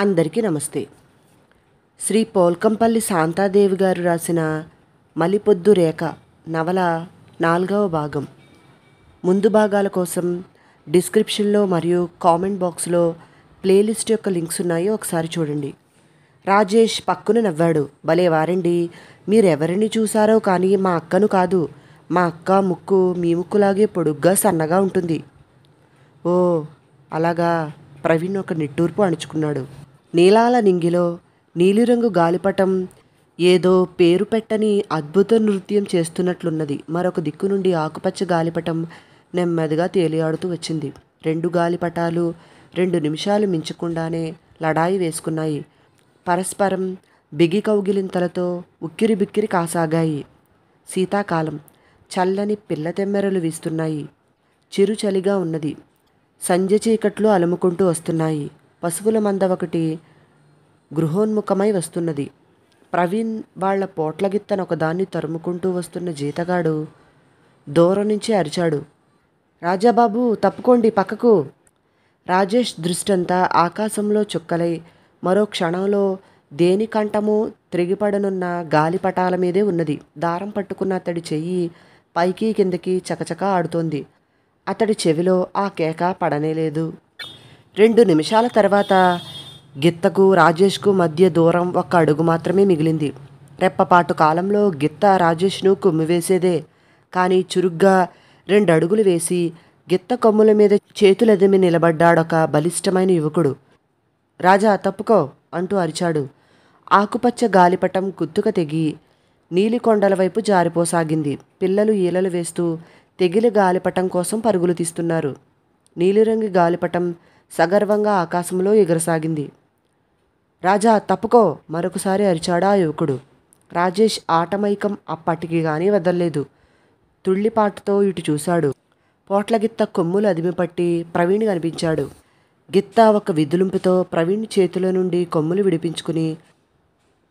అందరికీ నమస్తే శ్రీ పోల్కంపల్లి శాంతాదేవి గారు రాసిన మలిపొద్దు రేఖ నవల నాలుగవ భాగం ముందు భాగాల కోసం డిస్క్రిప్షన్లో మరియు కామెంట్ బాక్స్లో ప్లేలిస్ట్ యొక్క లింక్స్ ఉన్నాయో ఒకసారి చూడండి రాజేష్ పక్కున నవ్వాడు భలే వారండి మీరెవరిని చూసారో కానీ మా అక్కను కాదు మా అక్క ముక్కు మీ ముక్కులాగే పొడుగ్గా సన్నగా ఉంటుంది ఓ అలాగా ప్రవీణ్ ఒక నిట్టూర్పు అణుచుకున్నాడు నీలాల నింగిలో నీలిరంగు గాలిపటం ఏదో పేరు పెట్టని అద్భుత నృత్యం చేస్తున్నట్లున్నది మరొక దిక్కు నుండి ఆకుపచ్చ గాలిపటం నెమ్మదిగా తేలియాడుతూ వచ్చింది రెండు గాలిపటాలు రెండు నిమిషాలు మించకుండానే లడాయి వేసుకున్నాయి పరస్పరం బిగి కౌగిలింతలతో ఉక్కిరి బిక్కిరి కాసాగాయి శీతాకాలం చల్లని పిల్లతెమ్మెరలు వీస్తున్నాయి చిరుచలిగా ఉన్నది సంజ చీకట్లు అలుముకుంటూ వస్తున్నాయి పశువుల మంద ఒకటి గృహోన్ముఖమై వస్తున్నది ప్రవీణ్ వాళ్ల పోట్లగిత్తన ఒకదాన్ని తరుముకుంటూ వస్తున్న జీతగాడు దూరం నుంచి అరిచాడు రాజాబాబు తప్పుకోండి పక్కకు రాజేష్ దృష్టంతా ఆకాశంలో చుక్కలై మరో క్షణంలో దేని కంఠమో త్రిగిపడనున్న గాలిపటాల మీదే ఉన్నది దారం పట్టుకున్న అతడి చెయ్యి పైకి కిందకి చకచక ఆడుతోంది అతడి చెవిలో ఆ కేక పడనేలేదు రెండు నిమిషాల తర్వాత గిత్తకు రాజేష్కు మధ్య దూరం ఒక్క అడుగు మాత్రమే మిగిలింది రెప్పపాటు కాలంలో గిత్త రాజేష్ను వేసేదే కానీ చురుగ్గా రెండు అడుగులు వేసి గిత్త కొమ్ముల మీద చేతులెదమి నిలబడ్డాడొక బలిష్టమైన యువకుడు రాజా తప్పుకో అంటూ అరిచాడు ఆకుపచ్చ గాలిపటం కుత్తుక తెగి నీలికొండల వైపు జారిపోసాగింది పిల్లలు ఈలలు వేస్తూ తెగిలి గాలిపటం కోసం పరుగులు తీస్తున్నారు నీలిరంగు గాలిపటం సగర్వంగా ఆకాశంలో ఎగరసాగింది రాజా తప్పుకో మరొకసారి అరిచాడా యువకుడు రాజేష్ ఆటమైకం అప్పటికి గాని వదల్లేదు తుళ్ళిపాటుతో ఇటు చూశాడు పోట్లగిత్త కొమ్ములు అదిమిపట్టి ప్రవీణ్ కనిపించాడు గిత్త ఒక విధులుంపుతో ప్రవీణ్ చేతుల నుండి కొమ్ములు విడిపించుకుని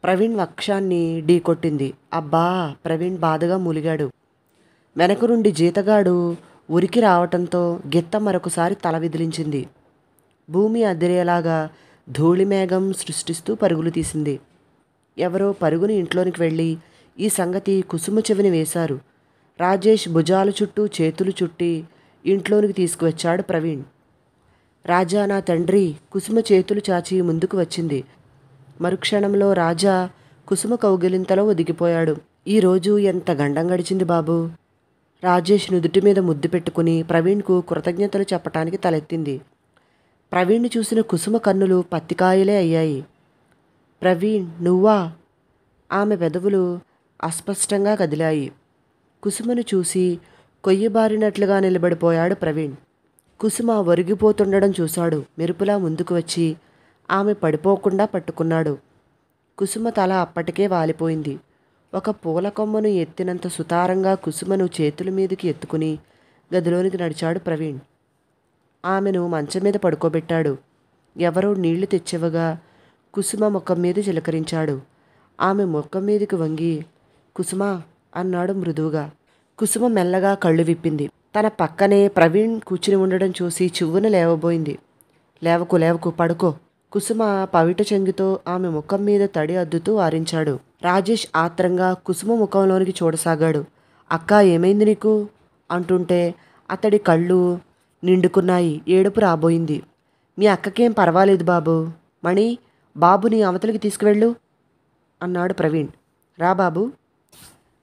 ప్రవీణ్ వక్షాన్ని ఢీకొట్టింది అబ్బా ప్రవీణ్ బాధగా మూలిగాడు వెనక నుండి జీతగాడు ఉరికి రావటంతో గిత్త మరొకసారి తల విదిలించింది భూమి అదిరేలాగా ధూళిమేఘం సృష్టిస్తూ పరుగులు తీసింది ఎవరో పరుగుని ఇంట్లోనికి వెళ్ళి ఈ సంగతి కుసుమ చెవిని వేశారు రాజేష్ భుజాల చుట్టూ చేతులు చుట్టి ఇంట్లోనికి తీసుకువచ్చాడు ప్రవీణ్ రాజా నా తండ్రి కుసుమ చేతులు చాచి ముందుకు వచ్చింది మరుక్షణంలో రాజా కుసుమ కౌగిలింతలో ఒదిగిపోయాడు ఈరోజు ఎంత గండం గడిచింది బాబు రాజేష్ నుదుటి మీద ముద్దు పెట్టుకుని ప్రవీణ్కు కృతజ్ఞతలు చెప్పటానికి తలెత్తింది ప్రవీణ్ చూసిన కుసుమ కన్నులు పత్తికాయలే అయ్యాయి ప్రవీణ్ నువ్వా ఆమె పెదవులు అస్పష్టంగా కదిలాయి కుసుమను చూసి కొయ్యబారినట్లుగా నిలబడిపోయాడు ప్రవీణ్ కుసుమ ఒరిగిపోతుండడం చూశాడు మెరుపులా ముందుకు వచ్చి ఆమె పడిపోకుండా పట్టుకున్నాడు కుసుమ తల అప్పటికే వాలిపోయింది ఒక పూల కొమ్మను ఎత్తినంత సుతారంగా కుసుమను చేతుల మీదకి ఎత్తుకుని గదిలోనికి నడిచాడు ప్రవీణ్ ఆమెను మంచం మీద పడుకోబెట్టాడు ఎవరో నీళ్లు తెచ్చేవగా కుసుమ ముఖం మీద చిలకరించాడు ఆమె ముఖం మీదకి వంగి కుసుమ అన్నాడు మృదువుగా కుసుమ మెల్లగా కళ్ళు విప్పింది తన పక్కనే ప్రవీణ్ కూర్చుని ఉండడం చూసి చివ్వున లేవబోయింది లేవకు లేవకు పడుకో కుసుమ పవిట చెంగుతో ఆమె ముఖం మీద తడి అద్దుతూ ఆరించాడు రాజేష్ ఆత్రంగా కుసుమ ముఖంలోనికి చూడసాగాడు అక్క ఏమైంది నీకు అంటుంటే అతడి కళ్ళు నిండుకున్నాయి ఏడుపు రాబోయింది మీ అక్కకేం పర్వాలేదు బాబు మణి బాబుని అవతలికి తీసుకువెళ్ళు అన్నాడు ప్రవీణ్ రా బాబు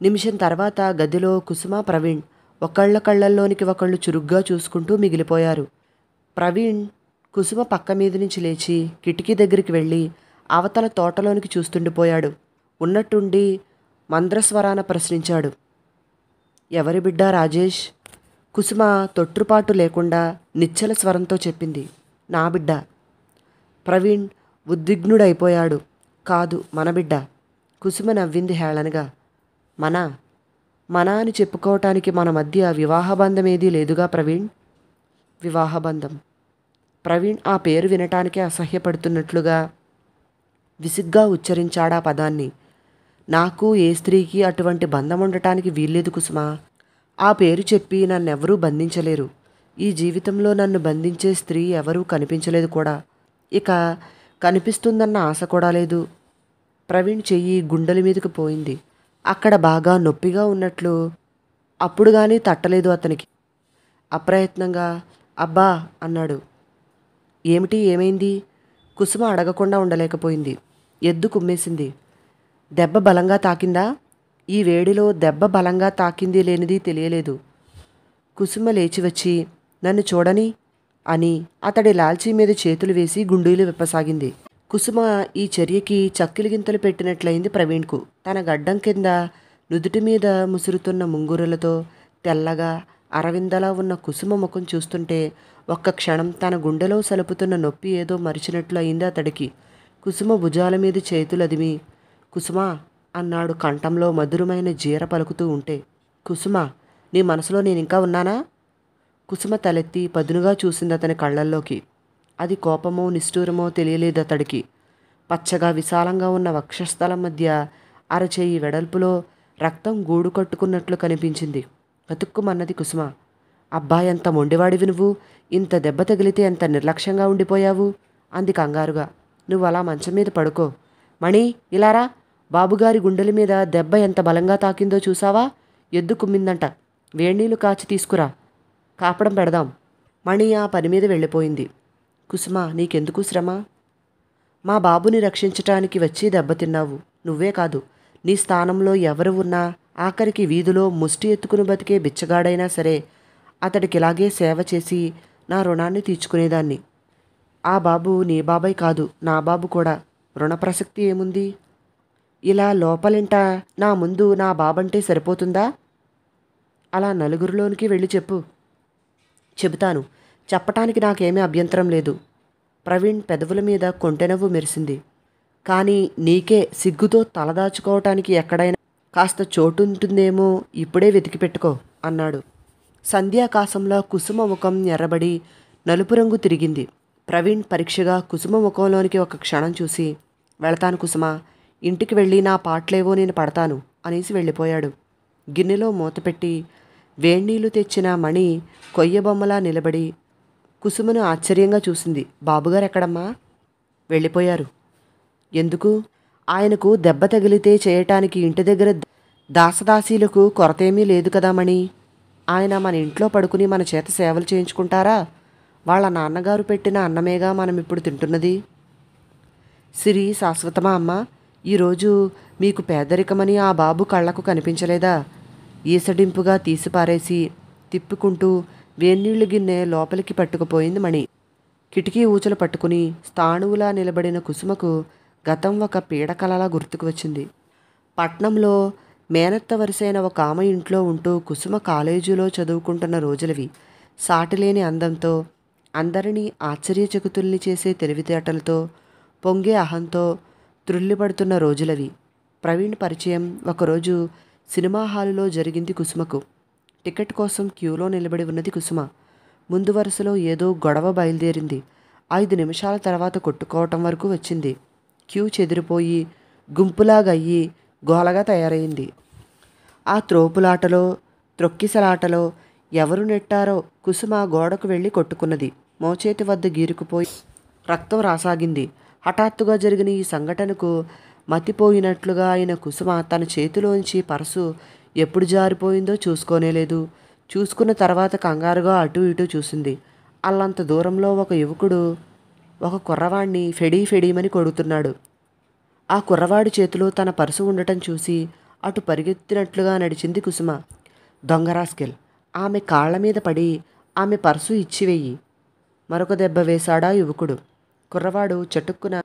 నిమిషం తర్వాత గదిలో కుసుమ ప్రవీణ్ ఒకళ్ళ కళ్ళల్లోనికి ఒకళ్ళు చురుగ్గా చూసుకుంటూ మిగిలిపోయారు ప్రవీణ్ కుసుమ పక్క మీద నుంచి లేచి కిటికీ దగ్గరికి వెళ్ళి అవతల తోటలోనికి చూస్తుండిపోయాడు ఉన్నట్టుండి మంద్రస్వరాన ప్రశ్నించాడు ఎవరి బిడ్డ రాజేష్ కుసుమ తొట్టుపాటు లేకుండా నిచ్చల స్వరంతో చెప్పింది నా బిడ్డ ప్రవీణ్ ఉద్విగ్నుడైపోయాడు కాదు మన బిడ్డ కుసుమ నవ్వింది హేళనగా మన మన అని చెప్పుకోవటానికి మన మధ్య వివాహబంధం ఏదీ లేదుగా ప్రవీణ్ వివాహబంధం ప్రవీణ్ ఆ పేరు వినటానికే అసహ్యపడుతున్నట్లుగా విసుగ్గా ఉచ్చరించాడా పదాన్ని నాకు ఏ స్త్రీకి అటువంటి బంధం ఉండటానికి వీల్లేదు కుసుమా ఆ పేరు చెప్పి నన్నెవరూ బంధించలేరు ఈ జీవితంలో నన్ను బంధించే స్త్రీ ఎవరూ కనిపించలేదు కూడా ఇక కనిపిస్తుందన్న ఆశ కూడా లేదు ప్రవీణ్ చెయ్యి గుండెల మీదకు పోయింది అక్కడ బాగా నొప్పిగా ఉన్నట్లు అప్పుడు కానీ తట్టలేదు అతనికి అప్రయత్నంగా అబ్బా అన్నాడు ఏమిటి ఏమైంది కుసుమ అడగకుండా ఉండలేకపోయింది ఎద్దు కుమ్మేసింది దెబ్బ బలంగా తాకిందా ఈ వేడిలో దెబ్బ బలంగా తాకింది లేనిది తెలియలేదు కుసుమ లేచి వచ్చి నన్ను చూడని అని అతడి లాల్చీ మీద చేతులు వేసి గుండీలు విప్పసాగింది కుసుమ ఈ చర్యకి చక్కిలి గింతలు పెట్టినట్లయింది ప్రవీణ్కు తన గడ్డం కింద నుదుటి మీద ముసురుతున్న ముంగురులతో తెల్లగా అరవిందలా ఉన్న కుసుమ ముఖం చూస్తుంటే ఒక్క క్షణం తన గుండెలో సలుపుతున్న నొప్పి ఏదో మరిచినట్లు అయింది అతడికి కుసుమ భుజాల మీద చేతులదిమి కుసుమా అన్నాడు కంఠంలో మధురమైన జీర పలుకుతూ ఉంటే కుసుమ నీ మనసులో నేను ఇంకా ఉన్నానా కుసుమ తలెత్తి పదునుగా చూసింది అతని కళ్ళల్లోకి అది కోపమో నిష్ఠూరమో తెలియలేదు అతడికి పచ్చగా విశాలంగా ఉన్న వక్షస్థలం మధ్య అరచేయి వెడల్పులో రక్తం గూడు కట్టుకున్నట్లు కనిపించింది బతుక్కుమన్నది కుసుమ అబ్బాయి ఎంత మొండివాడివి నువ్వు ఇంత దెబ్బ తగిలితే ఎంత నిర్లక్ష్యంగా ఉండిపోయావు అంది కంగారుగా నువ్వు అలా మంచం మీద పడుకో మణి ఇలారా బాబుగారి గుండెల మీద దెబ్బ ఎంత బలంగా తాకిందో చూసావా ఎద్దు కుమ్మిందంట వేణీలు కాచి తీసుకురా కాపడం పెడదాం మణి ఆ పని మీద వెళ్ళిపోయింది కుసుమ నీకెందుకు శ్రమ మా బాబుని రక్షించటానికి వచ్చి దెబ్బతిన్నావు నువ్వే కాదు నీ స్థానంలో ఎవరు ఉన్నా ఆఖరికి వీధిలో ముష్టి ఎత్తుకుని బతికే బిచ్చగాడైనా సరే అతడికి ఇలాగే సేవ చేసి నా రుణాన్ని తీర్చుకునేదాన్ని ఆ బాబు నీ బాబాయ్ కాదు నా బాబు కూడా రుణ ప్రసక్తి ఏముంది ఇలా లోపలింట నా ముందు నా బాబంటే సరిపోతుందా అలా నలుగురిలోనికి వెళ్ళి చెప్పు చెబుతాను చెప్పటానికి నాకేమీ అభ్యంతరం లేదు ప్రవీణ్ పెదవుల మీద కొంటెనవ్వు మెరిసింది కానీ నీకే సిగ్గుతో తలదాచుకోవటానికి ఎక్కడైనా కాస్త చోటు ఉంటుందేమో ఇప్పుడే వెతికి పెట్టుకో అన్నాడు సంధ్యాకాశంలో కుసుమ ముఖం ఎర్రబడి నలుపు రంగు తిరిగింది ప్రవీణ్ పరీక్షగా కుసుమ ముఖంలోనికి ఒక క్షణం చూసి వెళతాను కుసుమ ఇంటికి వెళ్ళి నా పాటలేవో నేను పడతాను అనేసి వెళ్ళిపోయాడు గిన్నెలో మూతపెట్టి వేణీళ్లు తెచ్చిన మణి కొయ్య బొమ్మలా నిలబడి కుసుమను ఆశ్చర్యంగా చూసింది బాబుగారు ఎక్కడమ్మా వెళ్ళిపోయారు ఎందుకు ఆయనకు దెబ్బ తగిలితే చేయటానికి ఇంటి దగ్గర దాసదాసీలకు కొరతేమీ లేదు మణి ఆయన మన ఇంట్లో పడుకుని మన చేత సేవలు చేయించుకుంటారా వాళ్ళ నాన్నగారు పెట్టిన అన్నమేగా మనం ఇప్పుడు తింటున్నది సిరి శాశ్వతమా అమ్మా ఈరోజు మీకు పేదరికమని ఆ బాబు కళ్లకు కనిపించలేదా ఈసడింపుగా తీసిపారేసి తిప్పుకుంటూ వేన్నీళ్లు గిన్నె లోపలికి పట్టుకుపోయింది మణి కిటికీ ఊచలు పట్టుకుని స్థాణువులా నిలబడిన కుసుమకు గతం ఒక పీడకలలా గుర్తుకు వచ్చింది పట్నంలో మేనత్త వరుసైన ఒక ఆమె ఇంట్లో ఉంటూ కుసుమ కాలేజీలో చదువుకుంటున్న రోజులవి సాటిలేని అందంతో అందరినీ ఆశ్చర్యచకుతుల్ని చేసే తెలివితేటలతో పొంగే అహంతో త్రుల్లిపడుతున్న రోజులవి ప్రవీణ్ పరిచయం ఒకరోజు సినిమా హాలులో జరిగింది కుసుమకు టికెట్ కోసం క్యూలో నిలబడి ఉన్నది కుసుమ ముందు వరుసలో ఏదో గొడవ బయలుదేరింది ఐదు నిమిషాల తర్వాత కొట్టుకోవటం వరకు వచ్చింది క్యూ చెదిరిపోయి గుంపులాగయ్యి గోలగా తయారైంది ఆ త్రోపులాటలో త్రొక్కిసలాటలో ఎవరు నెట్టారో కుసుమ గోడకు వెళ్ళి కొట్టుకున్నది మోచేతి వద్ద గీరుకుపోయి రక్తం రాసాగింది హఠాత్తుగా జరిగిన ఈ సంఘటనకు మతిపోయినట్లుగా ఆయన కుసుమ తన చేతిలోంచి పరసు ఎప్పుడు జారిపోయిందో చూసుకోనేలేదు చూసుకున్న తర్వాత కంగారుగా అటు ఇటు చూసింది అల్లంత దూరంలో ఒక యువకుడు ఒక కుర్రవాణ్ణి ఫెడీ ఫెడీమని కొడుతున్నాడు ఆ కుర్రవాడి చేతిలో తన పరుసు ఉండటం చూసి అటు పరిగెత్తినట్లుగా నడిచింది కుసుమ దొంగరాస్కెల్ ఆమె కాళ్ల మీద పడి ఆమె పర్సు ఇచ్చివేయి మరొక దెబ్బ వేశాడా యువకుడు కుర్రవాడు చటుక్కున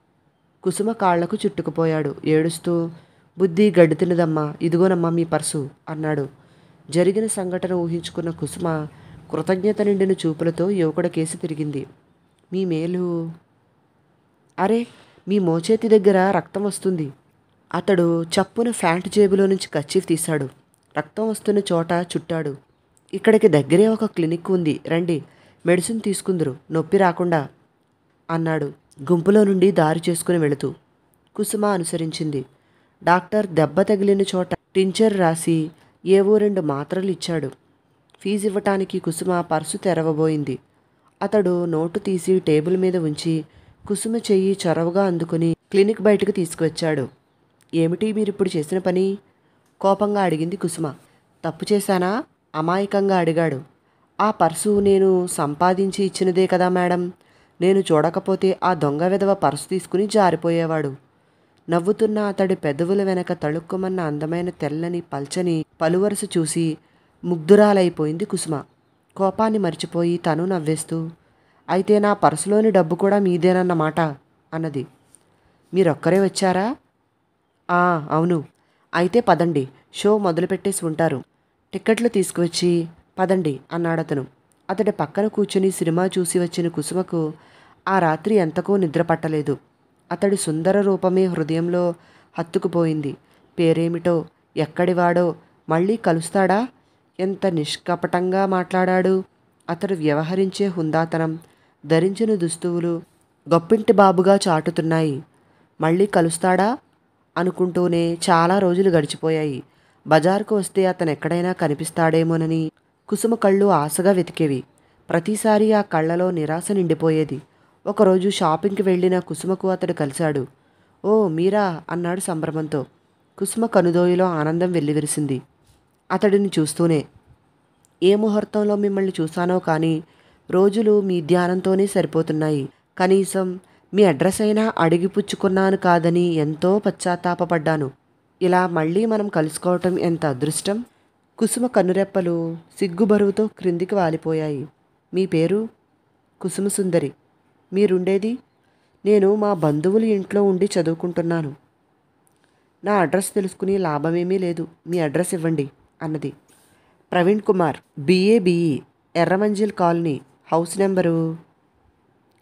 కుసుమ కాళ్లకు చుట్టుకుపోయాడు ఏడుస్తూ బుద్ధి గడ్డి తినదమ్మా ఇదిగోనమ్మా మీ పర్సు అన్నాడు జరిగిన సంఘటన ఊహించుకున్న కుసుమ కృతజ్ఞత నిండిన చూపులతో యువకుడ కేసి తిరిగింది మీ మేలు అరే మీ మోచేతి దగ్గర రక్తం వస్తుంది అతడు చప్పున ఫ్యాంట్ జేబులో నుంచి కచ్చీఫ్ తీశాడు రక్తం వస్తున్న చోట చుట్టాడు ఇక్కడికి దగ్గరే ఒక క్లినిక్ ఉంది రండి మెడిసిన్ తీసుకుందరు నొప్పి రాకుండా అన్నాడు గుంపులో నుండి దారి చేసుకుని వెళుతూ కుసుమ అనుసరించింది డాక్టర్ దెబ్బ తగిలిన చోట టించర్ రాసి ఏవో రెండు మాత్రలు ఇచ్చాడు ఫీజు ఇవ్వటానికి కుసుమ పర్సు తెరవబోయింది అతడు నోటు తీసి టేబుల్ మీద ఉంచి కుసుమ చెయ్యి చొరవగా అందుకుని క్లినిక్ బయటకు తీసుకువచ్చాడు ఏమిటి మీరిప్పుడు చేసిన పని కోపంగా అడిగింది కుసుమ తప్పు చేశానా అమాయకంగా అడిగాడు ఆ పర్సు నేను సంపాదించి ఇచ్చినదే కదా మేడం నేను చూడకపోతే ఆ దొంగ విధవ పర్సు తీసుకుని జారిపోయేవాడు నవ్వుతున్న అతడి పెదవుల వెనక తళుక్కుమన్న అందమైన తెల్లని పల్చని పలువరుసు చూసి ముగ్ధురాలైపోయింది కుసుమ కోపాన్ని మర్చిపోయి తను నవ్వేస్తూ అయితే నా పర్సులోని డబ్బు కూడా మీదేనన్నమాట అన్నది మీరొక్కరే వచ్చారా అవును అయితే పదండి షో మొదలుపెట్టేసి ఉంటారు టిక్కెట్లు తీసుకువచ్చి పదండి అన్నాడతను అతడి పక్కన కూర్చుని సినిమా చూసి వచ్చిన కుసుమకు ఆ రాత్రి ఎంతకో నిద్ర పట్టలేదు అతడి సుందర రూపమే హృదయంలో హత్తుకుపోయింది పేరేమిటో ఎక్కడివాడో మళ్ళీ కలుస్తాడా ఎంత నిష్కపటంగా మాట్లాడాడు అతడు వ్యవహరించే హుందాతనం ధరించిన దుస్తువులు గొప్పింటి బాబుగా చాటుతున్నాయి మళ్ళీ కలుస్తాడా అనుకుంటూనే చాలా రోజులు గడిచిపోయాయి బజార్కు వస్తే అతను ఎక్కడైనా కనిపిస్తాడేమోనని కుసుమ కళ్ళు ఆశగా వెతికేవి ప్రతిసారి ఆ కళ్ళలో నిరాశ నిండిపోయేది ఒకరోజు షాపింగ్కి వెళ్ళిన కుసుమకు అతడు కలిశాడు ఓ మీరా అన్నాడు సంభ్రమంతో కుసుమ కనుదోయిలో ఆనందం వెల్లివిరిసింది అతడిని చూస్తూనే ఏ ముహూర్తంలో మిమ్మల్ని చూశానో కానీ రోజులు మీ ధ్యానంతోనే సరిపోతున్నాయి కనీసం మీ అడ్రస్ అయినా అడిగిపుచ్చుకున్నాను కాదని ఎంతో పశ్చాత్తాపడ్డాను ఇలా మళ్ళీ మనం కలుసుకోవటం ఎంత అదృష్టం కుసుమ సిగ్గు సిగ్గుబరువుతో క్రిందికి వాలిపోయాయి మీ పేరు కుసుమ సుందరి మీరుండేది నేను మా బంధువులు ఇంట్లో ఉండి చదువుకుంటున్నాను నా అడ్రస్ తెలుసుకుని లాభమేమీ లేదు మీ అడ్రస్ ఇవ్వండి అన్నది Praveen Kumar BA Erramanzil colony house number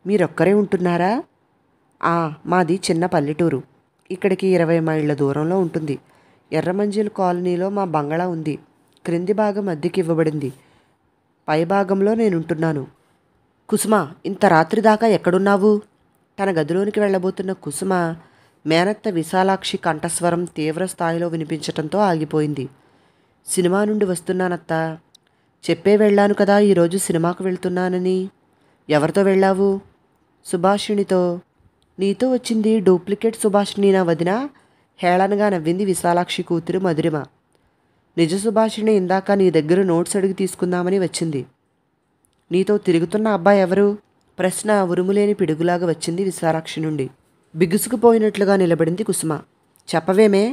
మీరొక్కరే ఉంటున్నారా మాది చిన్న పల్లెటూరు ఇక్కడికి ఇరవై మైళ్ళ దూరంలో ఉంటుంది ఎర్రమంజిల్ కాలనీలో మా బంగళా ఉంది క్రింది భాగం అద్దెకి ఇవ్వబడింది పైభాగంలో నేనుంటున్నాను కుసుమ ఇంత రాత్రి దాకా ఎక్కడున్నావు తన గదిలోనికి వెళ్ళబోతున్న కుసుమ మేనత్త విశాలాక్షి కంఠస్వరం తీవ్ర స్థాయిలో వినిపించటంతో ఆగిపోయింది సినిమా నుండి వస్తున్నానత్త చెప్పే వెళ్ళాను కదా ఈరోజు సినిమాకు వెళ్తున్నానని ఎవరితో వెళ్ళావు సుభాషిణితో నీతో వచ్చింది డూప్లికేట్ సుభాషిణి నా వదిన హేళనగా నవ్వింది విశాలాక్షి కూతురు మధురిమ నిజ సుభాషిణి ఇందాక నీ దగ్గర నోట్స్ అడిగి తీసుకుందామని వచ్చింది నీతో తిరుగుతున్న అబ్బాయి ఎవరు ప్రశ్న ఉరుములేని పిడుగులాగా వచ్చింది విశారాక్షి నుండి బిగుసుకుపోయినట్లుగా నిలబడింది కుసుమ చెప్పవేమే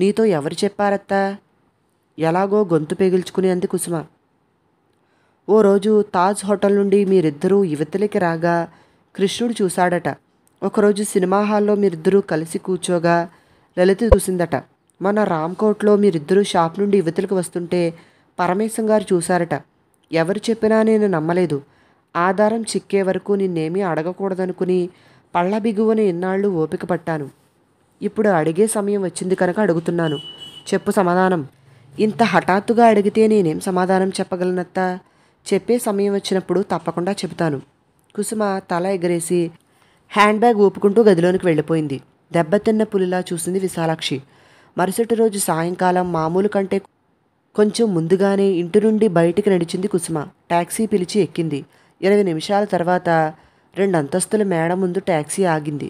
నీతో ఎవరు చెప్పారత్తా ఎలాగో గొంతు పేగిల్చుకుని అంది కుసుమ ఓ రోజు తాజ్ హోటల్ నుండి మీరిద్దరూ యువతలకి రాగా కృష్ణుడు చూశాడట ఒకరోజు సినిమా హాల్లో మీరిద్దరూ కలిసి కూర్చోగా లలిత చూసిందట మన రామ్కోట్లో మీరిద్దరూ షాప్ నుండి యువతలకు వస్తుంటే పరమేశం గారు చూశారట ఎవరు చెప్పినా నేను నమ్మలేదు ఆధారం చిక్కే వరకు నిన్నేమీ అడగకూడదనుకుని పళ్ళ బిగువని ఇన్నాళ్ళు ఓపిక పట్టాను ఇప్పుడు అడిగే సమయం వచ్చింది కనుక అడుగుతున్నాను చెప్పు సమాధానం ఇంత హఠాత్తుగా అడిగితే నేనేం సమాధానం చెప్పగలనత్త చెప్పే సమయం వచ్చినప్పుడు తప్పకుండా చెబుతాను కుసుమ తల ఎగరేసి హ్యాండ్ బ్యాగ్ ఊపుకుంటూ గదిలోనికి వెళ్ళిపోయింది దెబ్బతిన్న పులిలా చూసింది విశాలాక్షి మరుసటి రోజు సాయంకాలం మామూలు కంటే కొంచెం ముందుగానే ఇంటి నుండి బయటికి నడిచింది కుసుమ ట్యాక్సీ పిలిచి ఎక్కింది ఇరవై నిమిషాల తర్వాత రెండు అంతస్తుల మేడ ముందు ట్యాక్సీ ఆగింది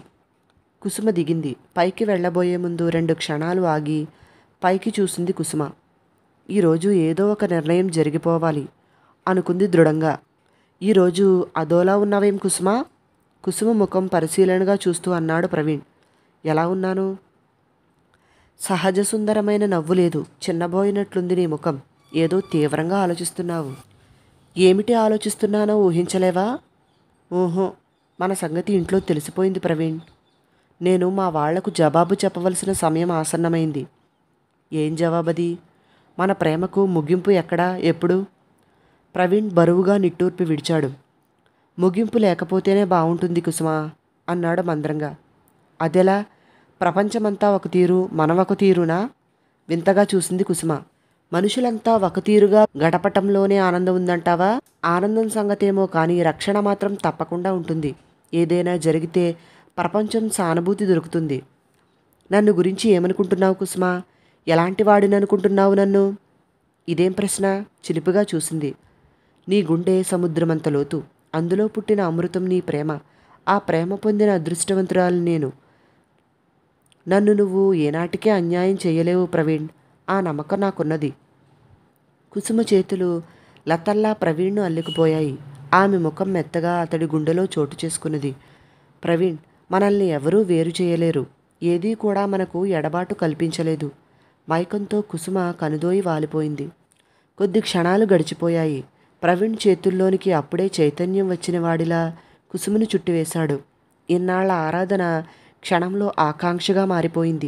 కుసుమ దిగింది పైకి వెళ్ళబోయే ముందు రెండు క్షణాలు ఆగి పైకి చూసింది కుసుమ ఈరోజు ఏదో ఒక నిర్ణయం జరిగిపోవాలి అనుకుంది దృఢంగా ఈరోజు అదోలా ఉన్నావేం కుసుమ కుసుమ ముఖం పరిశీలనగా చూస్తూ అన్నాడు ప్రవీణ్ ఎలా ఉన్నాను సహజ సుందరమైన నవ్వు లేదు చిన్నబోయినట్లుంది నీ ముఖం ఏదో తీవ్రంగా ఆలోచిస్తున్నావు ఏమిటి ఆలోచిస్తున్నానో ఊహించలేవా ఊహో మన సంగతి ఇంట్లో తెలిసిపోయింది ప్రవీణ్ నేను మా వాళ్లకు జవాబు చెప్పవలసిన సమయం ఆసన్నమైంది ఏం జవాబది మన ప్రేమకు ముగింపు ఎక్కడా ఎప్పుడు ప్రవీణ్ బరువుగా నిట్టూర్పి విడిచాడు ముగింపు లేకపోతేనే బాగుంటుంది కుసుమా అన్నాడు మంద్రంగా అదెలా ప్రపంచమంతా ఒక తీరు మనం ఒక తీరునా వింతగా చూసింది కుసుమ మనుషులంతా ఒక తీరుగా గడపటంలోనే ఆనందం ఉందంటావా ఆనందం సంగతేమో కానీ రక్షణ మాత్రం తప్పకుండా ఉంటుంది ఏదైనా జరిగితే ప్రపంచం సానుభూతి దొరుకుతుంది నన్ను గురించి ఏమనుకుంటున్నావు కుసుమ ఎలాంటి వాడిని అనుకుంటున్నావు నన్ను ఇదేం ప్రశ్న చిలిపిగా చూసింది నీ గుండె సముద్రమంత లోతు అందులో పుట్టిన అమృతం నీ ప్రేమ ఆ ప్రేమ పొందిన అదృష్టవంతురాలు నేను నన్ను నువ్వు ఏనాటికే అన్యాయం చేయలేవు ప్రవీణ్ ఆ నమ్మకం నాకున్నది కుసుమ చేతులు లతల్లా ప్రవీణ్ను అల్లుకుపోయాయి ఆమె ముఖం మెత్తగా అతడి గుండెలో చోటు చేసుకున్నది ప్రవీణ్ మనల్ని ఎవరూ వేరు చేయలేరు ఏదీ కూడా మనకు ఎడబాటు కల్పించలేదు మైకంతో కుసుమ కనుదోయి వాలిపోయింది కొద్ది క్షణాలు గడిచిపోయాయి ప్రవీణ్ చేతుల్లోనికి అప్పుడే చైతన్యం వచ్చిన వాడిలా కుసుమును చుట్టివేశాడు ఇన్నాళ్ల ఆరాధన క్షణంలో ఆకాంక్షగా మారిపోయింది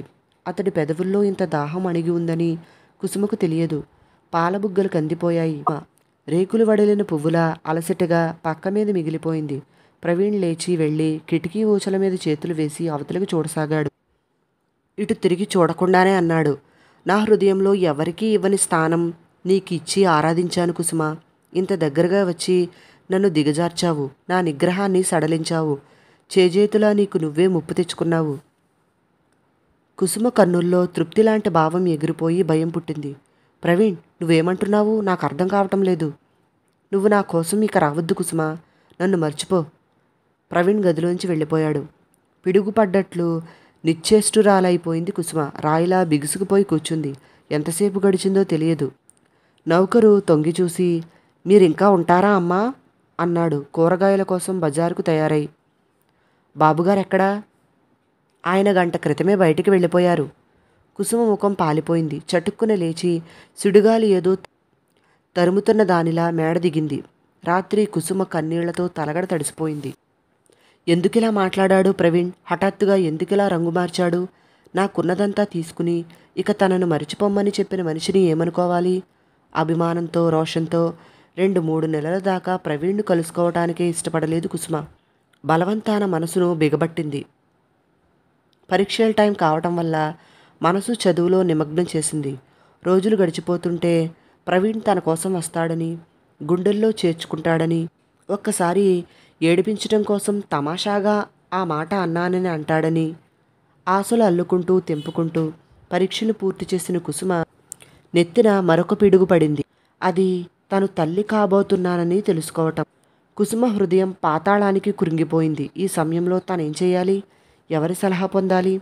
అతడి పెదవుల్లో ఇంత దాహం అణిగి ఉందని కుసుమకు తెలియదు పాలబుగ్గలు కందిపోయాయి రేకులు వడలిన పువ్వులా అలసటగా పక్క మీద మిగిలిపోయింది ప్రవీణ్ లేచి వెళ్ళి కిటికీ ఊచల మీద చేతులు వేసి అవతలకు చూడసాగాడు ఇటు తిరిగి చూడకుండానే అన్నాడు నా హృదయంలో ఎవరికీ ఇవ్వని స్థానం నీకు ఇచ్చి ఆరాధించాను కుసుమ ఇంత దగ్గరగా వచ్చి నన్ను దిగజార్చావు నా నిగ్రహాన్ని సడలించావు చేజేతులా నీకు నువ్వే ముప్పు తెచ్చుకున్నావు కుసుమ కన్నుల్లో తృప్తిలాంటి భావం ఎగిరిపోయి భయం పుట్టింది ప్రవీణ్ నువ్వేమంటున్నావు నాకు అర్థం కావటం లేదు నువ్వు నా కోసం ఇక రావద్దు కుసుమ నన్ను మర్చిపో ప్రవీణ్ గదిలోంచి వెళ్ళిపోయాడు పిడుగుపడ్డట్లు నిశ్చేష్టురాలైపోయింది కుసుమ రాయిలా బిగుసుకుపోయి కూర్చుంది ఎంతసేపు గడిచిందో తెలియదు నౌకరు తొంగి చూసి మీరింకా ఉంటారా అమ్మా అన్నాడు కూరగాయల కోసం బజారుకు తయారై బాబుగారు ఎక్కడా ఆయన గంట క్రితమే బయటికి వెళ్ళిపోయారు కుసుమ ముఖం పాలిపోయింది చటుక్కున లేచి సుడిగాలి ఏదో తరుముతున్న దానిలా మేడ దిగింది రాత్రి కుసుమ కన్నీళ్లతో తలగడ తడిసిపోయింది ఎందుకిలా మాట్లాడాడు ప్రవీణ్ హఠాత్తుగా ఎందుకిలా రంగు మార్చాడు నాకున్నదంతా తీసుకుని ఇక తనను మరిచిపోమ్మని చెప్పిన మనిషిని ఏమనుకోవాలి అభిమానంతో రోషంతో రెండు మూడు నెలల దాకా ప్రవీణ్ను కలుసుకోవటానికే ఇష్టపడలేదు కుసుమ బలవంతాన మనసును బిగబట్టింది పరీక్షల టైం కావటం వల్ల మనసు చదువులో నిమగ్నం చేసింది రోజులు గడిచిపోతుంటే ప్రవీణ్ తన కోసం వస్తాడని గుండెల్లో చేర్చుకుంటాడని ఒక్కసారి ఏడిపించడం కోసం తమాషాగా ఆ మాట అన్నానని అంటాడని ఆశలు అల్లుకుంటూ తెంపుకుంటూ పరీక్షలు పూర్తి చేసిన కుసుమ నెత్తిన మరొక పిడుగు పడింది అది తను తల్లి కాబోతున్నానని తెలుసుకోవటం కుసుమ హృదయం పాతాళానికి కురింగిపోయింది ఈ సమయంలో తనేం చేయాలి ఎవరి సలహా పొందాలి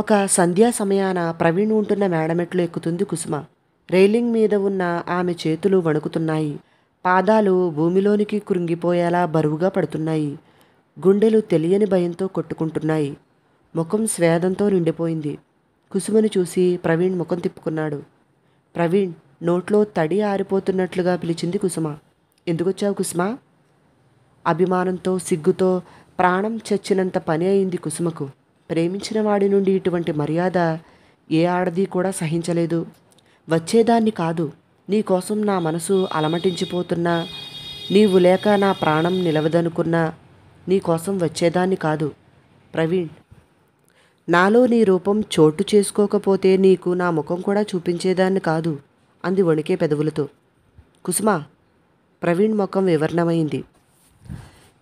ఒక సంధ్యా సమయాన ప్రవీణ్ ఉంటున్న మేడమెట్లు ఎక్కుతుంది కుసుమ రైలింగ్ మీద ఉన్న ఆమె చేతులు వణుకుతున్నాయి పాదాలు భూమిలోనికి కురింగిపోయేలా బరువుగా పడుతున్నాయి గుండెలు తెలియని భయంతో కొట్టుకుంటున్నాయి ముఖం స్వేదంతో నిండిపోయింది కుసుమను చూసి ప్రవీణ్ ముఖం తిప్పుకున్నాడు ప్రవీణ్ నోట్లో తడి ఆరిపోతున్నట్లుగా పిలిచింది కుసుమ ఎందుకొచ్చావు కుసుమ అభిమానంతో సిగ్గుతో ప్రాణం చచ్చినంత పని అయింది కుసుమకు ప్రేమించిన వాడి నుండి ఇటువంటి మర్యాద ఏ ఆడది కూడా సహించలేదు వచ్చేదాన్ని కాదు నీకోసం నా మనసు అలమటించిపోతున్నా నీవు లేక నా ప్రాణం నిలవదనుకున్నా నీకోసం వచ్చేదాన్ని కాదు ప్రవీణ్ నాలో నీ రూపం చోటు చేసుకోకపోతే నీకు నా ముఖం కూడా చూపించేదాన్ని కాదు అంది వణికే పెదవులతో కుసుమ ప్రవీణ్ ముఖం వివరణమైంది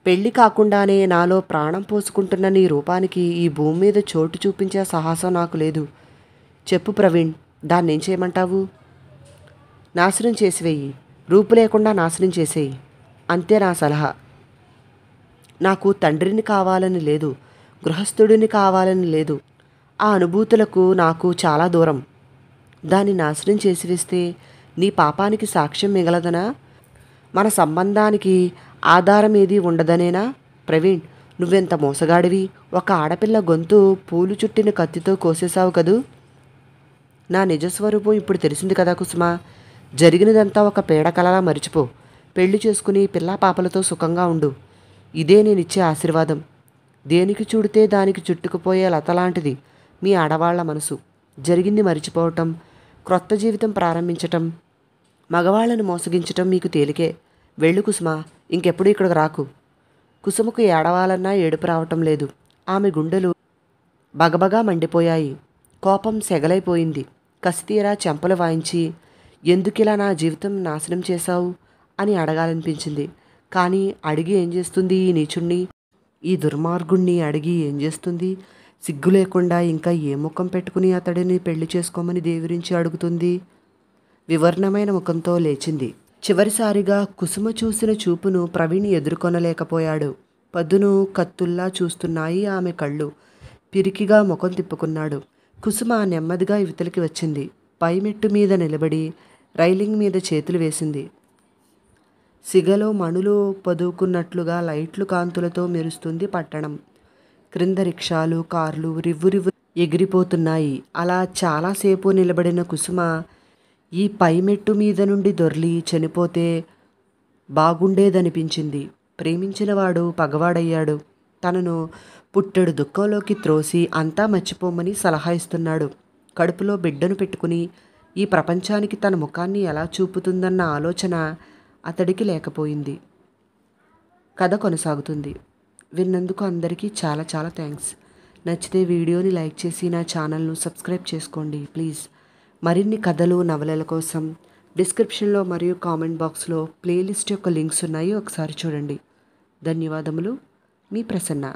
పెళ్లి కాకుండానే నాలో ప్రాణం పోసుకుంటున్న నీ రూపానికి ఈ భూమి మీద చోటు చూపించే సాహసం నాకు లేదు చెప్పు ప్రవీణ్ దాన్ని ఏం చేయమంటావు నాశనం చేసివేయి రూపు లేకుండా నాశనం చేసేయి అంతే నా సలహా నాకు తండ్రిని కావాలని లేదు గృహస్థుడిని కావాలని లేదు ఆ అనుభూతులకు నాకు చాలా దూరం దాన్ని నాశనం చేసివేస్తే నీ పాపానికి సాక్ష్యం మిగలదనా మన సంబంధానికి ఆధారమేదీ ఉండదనేనా ప్రవీణ్ నువ్వెంత మోసగాడివి ఒక ఆడపిల్ల గొంతు పూలు చుట్టిన కత్తితో కోసేశావు కదూ నా నిజస్వరూపం ఇప్పుడు తెలిసింది కదా కుసుమ జరిగినదంతా ఒక పీడకలలా మరిచిపో పెళ్లి చేసుకుని పిల్లా పాపలతో సుఖంగా ఉండు ఇదే నేనిచ్చే ఆశీర్వాదం దేనికి చూడితే దానికి చుట్టుకుపోయే లతలాంటిది మీ ఆడవాళ్ల మనసు జరిగింది మరిచిపోవటం క్రొత్త జీవితం ప్రారంభించటం మగవాళ్లను మోసగించటం మీకు తేలికే వెళ్ళు కుసుమా ఇంకెప్పుడు ఇక్కడికి రాకు కుసుముకు ఏడవాలన్నా ఏడుపు రావటం లేదు ఆమె గుండెలు బగబగా మండిపోయాయి కోపం సెగలైపోయింది కసితీరా చెంపలు వాయించి ఎందుకిలా నా జీవితం నాశనం చేశావు అని అడగాలనిపించింది కానీ అడిగి ఏం చేస్తుంది ఈ నీచుణ్ణి ఈ దుర్మార్గుణ్ణి అడిగి ఏం చేస్తుంది సిగ్గు లేకుండా ఇంకా ఏ ముఖం పెట్టుకుని అతడిని పెళ్లి చేసుకోమని దేవురించి అడుగుతుంది వివర్ణమైన ముఖంతో లేచింది చివరిసారిగా కుసుమ చూసిన చూపును ప్రవీణ్ ఎదుర్కొనలేకపోయాడు పదును కత్తుల్లా చూస్తున్నాయి ఆమె కళ్ళు పిరికిగా ముఖం తిప్పుకున్నాడు కుసుమ నెమ్మదిగా ఇవతలికి వచ్చింది పైమెట్టు మీద నిలబడి రైలింగ్ మీద చేతులు వేసింది సిగలో మణులు పదువుకున్నట్లుగా లైట్లు కాంతులతో మెరుస్తుంది పట్టణం క్రింద రిక్షాలు కార్లు రివ్వు రివ్వు ఎగిరిపోతున్నాయి అలా చాలాసేపు నిలబడిన కుసుమ ఈ పైమెట్టు మీద నుండి దొర్లి చనిపోతే బాగుండేదనిపించింది ప్రేమించినవాడు పగవాడయ్యాడు తనను పుట్టెడు దుఃఖంలోకి త్రోసి అంతా మర్చిపోమని సలహా ఇస్తున్నాడు కడుపులో బిడ్డను పెట్టుకుని ఈ ప్రపంచానికి తన ముఖాన్ని ఎలా చూపుతుందన్న ఆలోచన అతడికి లేకపోయింది కథ కొనసాగుతుంది విన్నందుకు అందరికీ చాలా చాలా థ్యాంక్స్ నచ్చితే వీడియోని లైక్ చేసి నా ఛానల్ను సబ్స్క్రైబ్ చేసుకోండి ప్లీజ్ మరిన్ని కథలు నవలల కోసం డిస్క్రిప్షన్లో మరియు కామెంట్ బాక్స్లో ప్లేలిస్ట్ యొక్క లింక్స్ ఉన్నాయి ఒకసారి చూడండి ధన్యవాదములు మీ ప్రసన్న